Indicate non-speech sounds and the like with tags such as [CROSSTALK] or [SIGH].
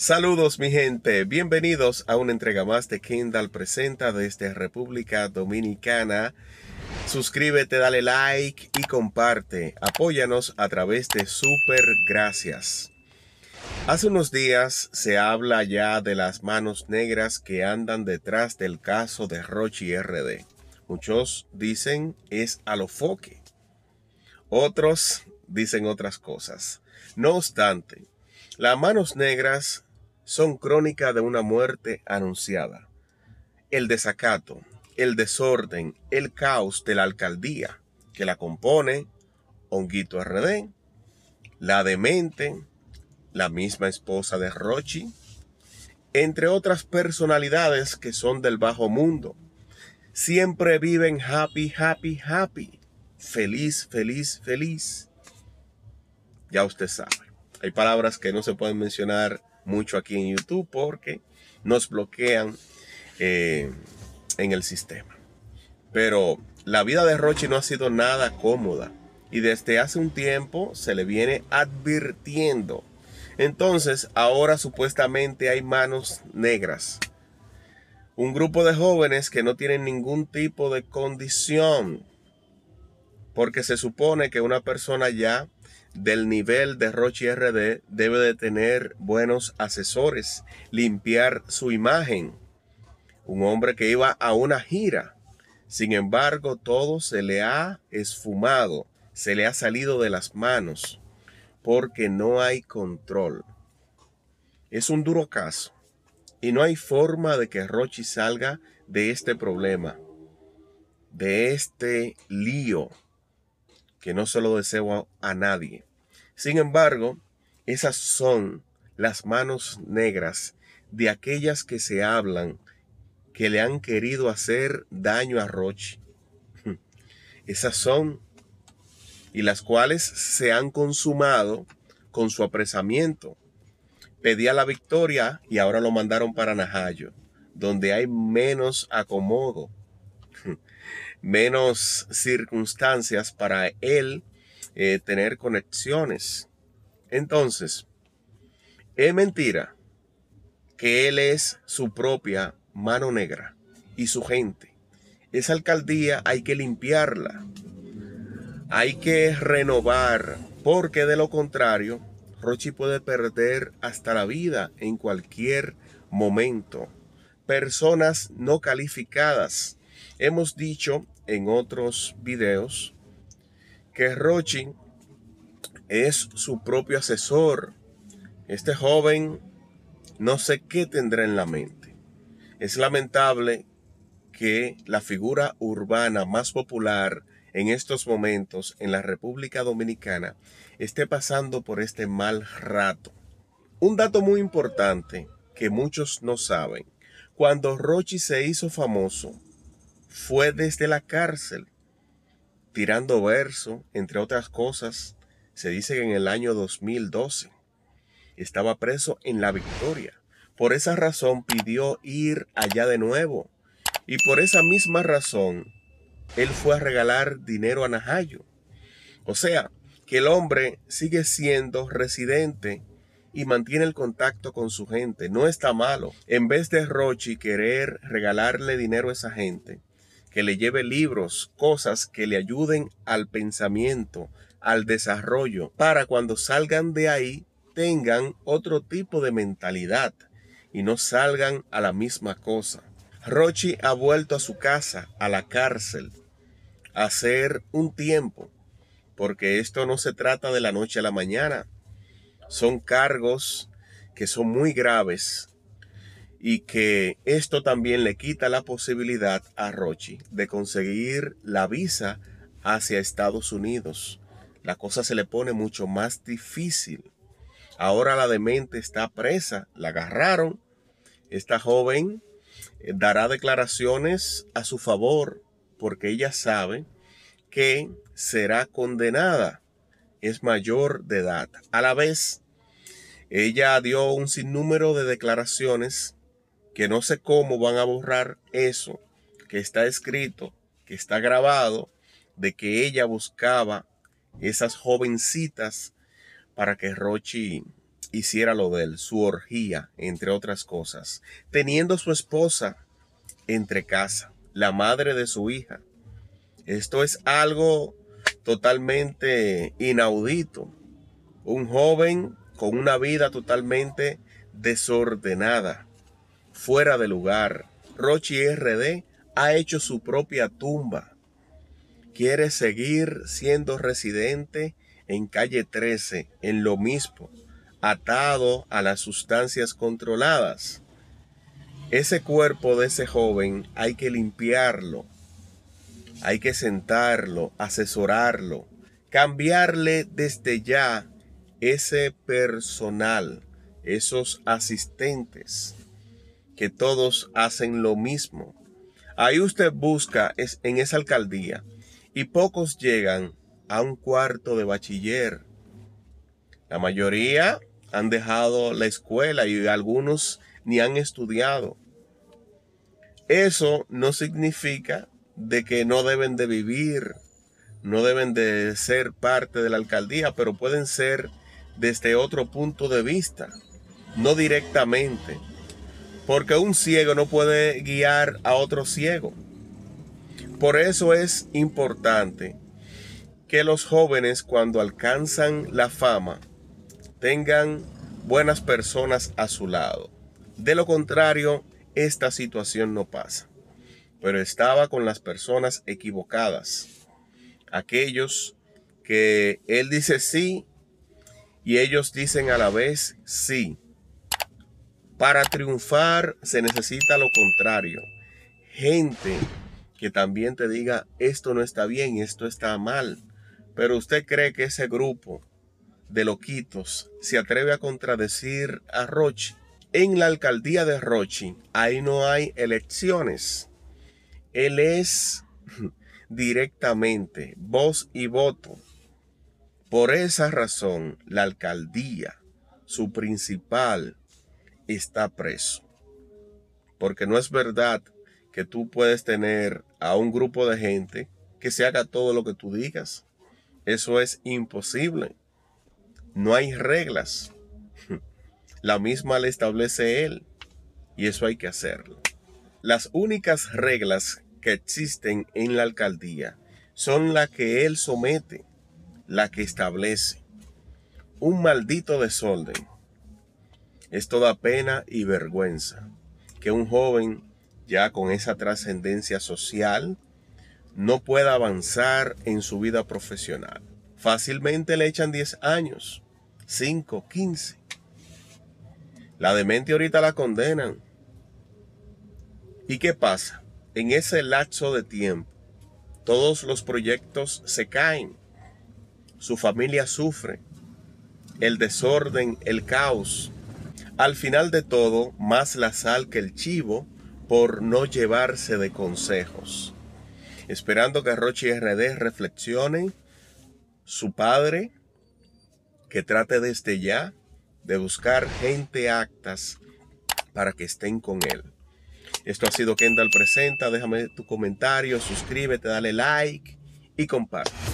Saludos mi gente, bienvenidos a una entrega más de Kindle Presenta desde República Dominicana. Suscríbete, dale like y comparte. Apóyanos a través de Super Gracias. Hace unos días se habla ya de las manos negras que andan detrás del caso de Rochi RD. Muchos dicen es a lo Otros dicen otras cosas. No obstante, las manos negras son crónica de una muerte anunciada. El desacato, el desorden, el caos de la alcaldía que la compone, Honguito RD, la demente, la misma esposa de Rochi, entre otras personalidades que son del bajo mundo. Siempre viven happy, happy, happy. Feliz, feliz, feliz. Ya usted sabe. Hay palabras que no se pueden mencionar mucho aquí en YouTube porque nos bloquean eh, en el sistema. Pero la vida de Rochi no ha sido nada cómoda y desde hace un tiempo se le viene advirtiendo. Entonces ahora supuestamente hay manos negras. Un grupo de jóvenes que no tienen ningún tipo de condición porque se supone que una persona ya del nivel de Rochi RD debe de tener buenos asesores, limpiar su imagen. Un hombre que iba a una gira. Sin embargo, todo se le ha esfumado, se le ha salido de las manos, porque no hay control. Es un duro caso y no hay forma de que Rochi salga de este problema, de este lío que no se lo deseo a, nadie. Sin embargo, esas son las manos negras de aquellas que se hablan que le han querido hacer daño a Roche. [LAUGHS] Esas son y las cuales se han consumado con su apresamiento. Pedía la victoria y ahora lo mandaron para Najayo, donde hay menos acomodo menos circunstancias para él eh, tener conexiones. Entonces, es mentira que él es su propia mano negra y su gente. Esa alcaldía hay que limpiarla, hay que renovar, porque de lo contrario, Rochi puede perder hasta la vida en cualquier momento. Personas no calificadas Hemos dicho en otros videos que Rochi es su propio asesor. Este joven no sé qué tendrá en la mente. Es lamentable que la figura urbana más popular en estos momentos en la República Dominicana esté pasando por este mal rato. Un dato muy importante que muchos no saben. Cuando Rochi se hizo famoso, fue desde la cárcel, tirando verso, entre otras cosas, se dice que en el año 2012 estaba preso en la Victoria. Por esa razón pidió ir allá de nuevo. Y por esa misma razón, él fue a regalar dinero a Najayo. O sea, que el hombre sigue siendo residente y mantiene el contacto con su gente. No está malo. En vez de Rochi querer regalarle dinero a esa gente, que le lleve libros, cosas que le ayuden al pensamiento, al desarrollo, para cuando salgan de ahí tengan otro tipo de mentalidad y no salgan a la misma cosa. Rochi ha vuelto a su casa, a la cárcel, a hacer un tiempo, porque esto no se trata de la noche a la mañana. Son cargos que son muy graves, y que esto también le quita la posibilidad a Rochi de conseguir la visa hacia Estados Unidos. La cosa se le pone mucho más difícil. Ahora la demente está presa, la agarraron. Esta joven eh, dará declaraciones a su favor porque ella sabe que será condenada. Es mayor de edad. A la vez, ella dio un sinnúmero de declaraciones que no sé cómo van a borrar eso que está escrito, que está grabado, de que ella buscaba esas jovencitas para que Rochi hiciera lo de él, su orgía, entre otras cosas, teniendo su esposa entre casa, la madre de su hija. Esto es algo totalmente inaudito. Un joven con una vida totalmente desordenada fuera de lugar. Rochi RD ha hecho su propia tumba. Quiere seguir siendo residente en calle 13, en lo mismo, atado a las sustancias controladas. Ese cuerpo de ese joven hay que limpiarlo, hay que sentarlo, asesorarlo, cambiarle desde ya ese personal, esos asistentes que todos hacen lo mismo. Ahí usted busca es en esa alcaldía y pocos llegan a un cuarto de bachiller. La mayoría han dejado la escuela y algunos ni han estudiado. Eso no significa de que no deben de vivir, no deben de ser parte de la alcaldía, pero pueden ser desde otro punto de vista, no directamente. Porque un ciego no puede guiar a otro ciego. Por eso es importante que los jóvenes cuando alcanzan la fama tengan buenas personas a su lado. De lo contrario, esta situación no pasa. Pero estaba con las personas equivocadas. Aquellos que él dice sí y ellos dicen a la vez sí. Para triunfar se necesita lo contrario. Gente que también te diga, esto no está bien, esto está mal. Pero usted cree que ese grupo de loquitos se atreve a contradecir a Rochi. En la alcaldía de Rochi, ahí no hay elecciones. Él es [LAUGHS] directamente voz y voto. Por esa razón, la alcaldía, su principal, está preso. Porque no es verdad que tú puedes tener a un grupo de gente que se haga todo lo que tú digas. Eso es imposible. No hay reglas. [LAUGHS] La misma le establece él y eso hay que hacerlo. Las únicas reglas que existen en la alcaldía son las que él somete, la que establece. Un maldito desorden es toda pena y vergüenza que un joven ya con esa trascendencia social no pueda avanzar en su vida profesional. Fácilmente le echan 10 años, 5, 15. La demente ahorita la condenan. ¿Y qué pasa? En ese lapso de tiempo, todos los proyectos se caen, su familia sufre, el desorden, el caos, al final de todo, más la sal que el chivo por no llevarse de consejos. Esperando que Roche y RD reflexionen, su padre, que trate desde ya de buscar gente actas para que estén con él. Esto ha sido Kendall Presenta. Déjame tu comentario, suscríbete, dale like y comparte.